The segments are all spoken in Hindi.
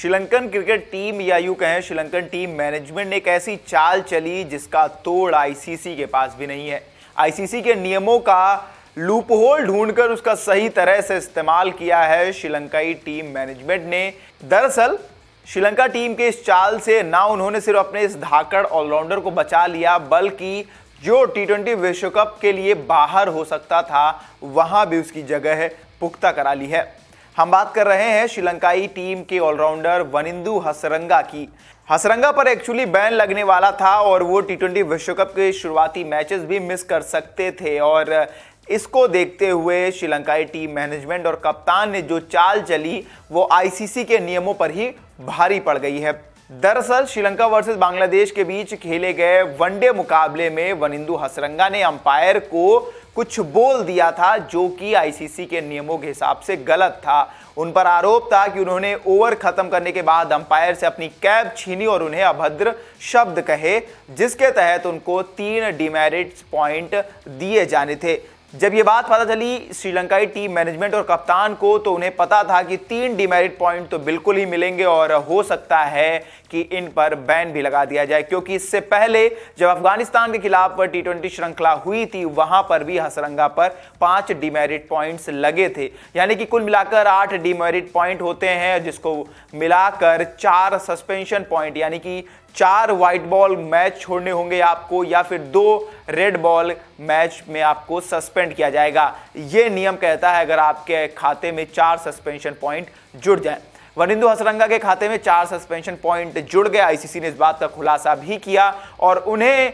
श्रीलंकन क्रिकेट टीम या यू कहें श्रीलंकन टीम मैनेजमेंट ने एक ऐसी चाल चली जिसका तोड़ आईसीसी के पास भी नहीं है आईसीसी के नियमों का लूपहोल ढूंढकर उसका सही तरह से इस्तेमाल किया है श्रीलंकाई टीम मैनेजमेंट ने दरअसल श्रीलंका टीम के इस चाल से ना उन्होंने सिर्फ अपने इस धाकड़ ऑलराउंडर को बचा लिया बल्कि जो टी ट्वेंटी विश्व कप के लिए बाहर हो सकता था वहां भी उसकी जगह पुख्ता करा ली है हम बात कर रहे हैं श्रीलंकाई टीम के ऑलराउंडर वनिंदु हसरंगा की हसरंगा पर एक्चुअली बैन लगने वाला था और वो टी ट्वेंटी विश्व कप के शुरुआती मैचेस भी मिस कर सकते थे और इसको देखते हुए श्रीलंकाई टीम मैनेजमेंट और कप्तान ने जो चाल चली वो आईसीसी के नियमों पर ही भारी पड़ गई है दरअसल श्रीलंका वर्सेस बांग्लादेश के बीच खेले गए वनडे मुकाबले में वनिंदु हसरंगा ने अंपायर को कुछ बोल दिया था जो कि आईसीसी के नियमों के हिसाब से गलत था उन पर आरोप था कि उन्होंने ओवर खत्म करने के बाद अंपायर से अपनी कैब छीनी और उन्हें अभद्र शब्द कहे जिसके तहत उनको तीन डिमेरिट पॉइंट दिए जाने थे जब ये बात पता चली श्रीलंकाई टीम मैनेजमेंट और कप्तान को तो उन्हें पता था कि तीन डिमेरिट पॉइंट तो बिल्कुल ही मिलेंगे और हो सकता है कि इन पर बैन भी लगा दिया जाए क्योंकि इससे पहले जब अफगानिस्तान के खिलाफ टी ट्वेंटी श्रृंखला हुई थी वहां पर भी हसरंगा पर पांच डिमेरिट पॉइंट्स लगे थे यानी कि कुल मिलाकर आठ डिमेरिट पॉइंट होते हैं जिसको मिलाकर चार सस्पेंशन पॉइंट यानी कि चार व्हाइट बॉल मैच छोड़ने होंगे आपको या फिर दो रेड बॉल मैच में आपको सस्पेंड किया जाएगा ये नियम कहता है अगर आपके खाते में चार सस्पेंशन पॉइंट जुड़ जाए वरिंदु हसरंगा के खाते में चार सस्पेंशन पॉइंट जुड़ गए आईसीसी ने इस बात का खुलासा भी किया और उन्हें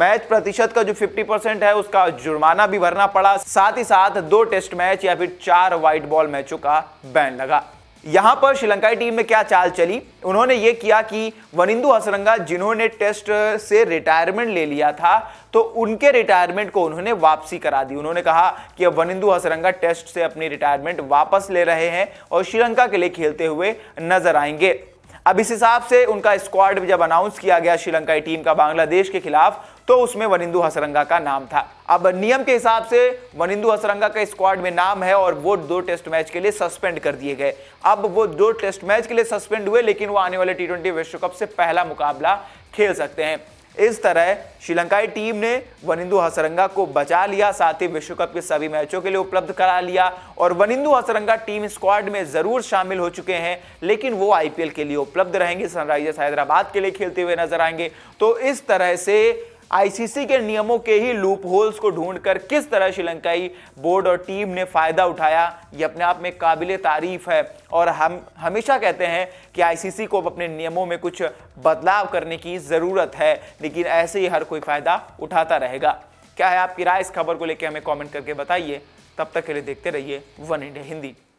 मैच प्रतिशत का जो 50 परसेंट है उसका जुर्माना भी भरना पड़ा साथ ही साथ दो टेस्ट मैच या फिर चार व्हाइट बॉल मैचों का बैन लगा यहां पर श्रीलंकाई टीम में क्या चाल चली उन्होंने ये किया कि वनिंदु हसरंगा जिन्होंने टेस्ट से रिटायरमेंट ले लिया था तो उनके रिटायरमेंट को उन्होंने वापसी करा दी उन्होंने कहा कि अब वनिंदु हसरंगा टेस्ट से अपनी रिटायरमेंट वापस ले रहे हैं और श्रीलंका के लिए खेलते हुए नजर आएंगे अब इस हिसाब से उनका स्क्वाड जब अनाउंस किया गया श्रीलंकाई टीम का बांग्लादेश के खिलाफ तो उसमें वनिंदु हसरंगा का नाम था अब नियम के हिसाब से वनिंदु हसरंगा का स्क्वाड में नाम है और वो दो टेस्ट मैच के लिए सस्पेंड कर दिए गए अब वो दो टेस्ट मैच के लिए सस्पेंड हुए लेकिन वो आने वाले टी विश्व कप से पहला मुकाबला खेल सकते हैं इस तरह श्रीलंकाई टीम ने वनिंदु हसरंगा को बचा लिया साथ ही विश्व कप के सभी मैचों के लिए उपलब्ध करा लिया और वनिंदु हसरंगा टीम स्क्वाड में जरूर शामिल हो चुके हैं लेकिन वो आईपीएल के लिए उपलब्ध रहेंगे सनराइजर्स हैदराबाद के लिए खेलते हुए नजर आएंगे तो इस तरह से आईसीसी के नियमों के ही लूप होल्स को ढूंढकर किस तरह श्रीलंकाई बोर्ड और टीम ने फायदा उठाया ये अपने आप में काबिल तारीफ है और हम हमेशा कहते हैं कि आईसीसी को अपने नियमों में कुछ बदलाव करने की ज़रूरत है लेकिन ऐसे ही हर कोई फ़ायदा उठाता रहेगा क्या है आपकी राय इस खबर को लेकर हमें कॉमेंट करके बताइए तब तक के लिए देखते रहिए वन इंडिया हिंदी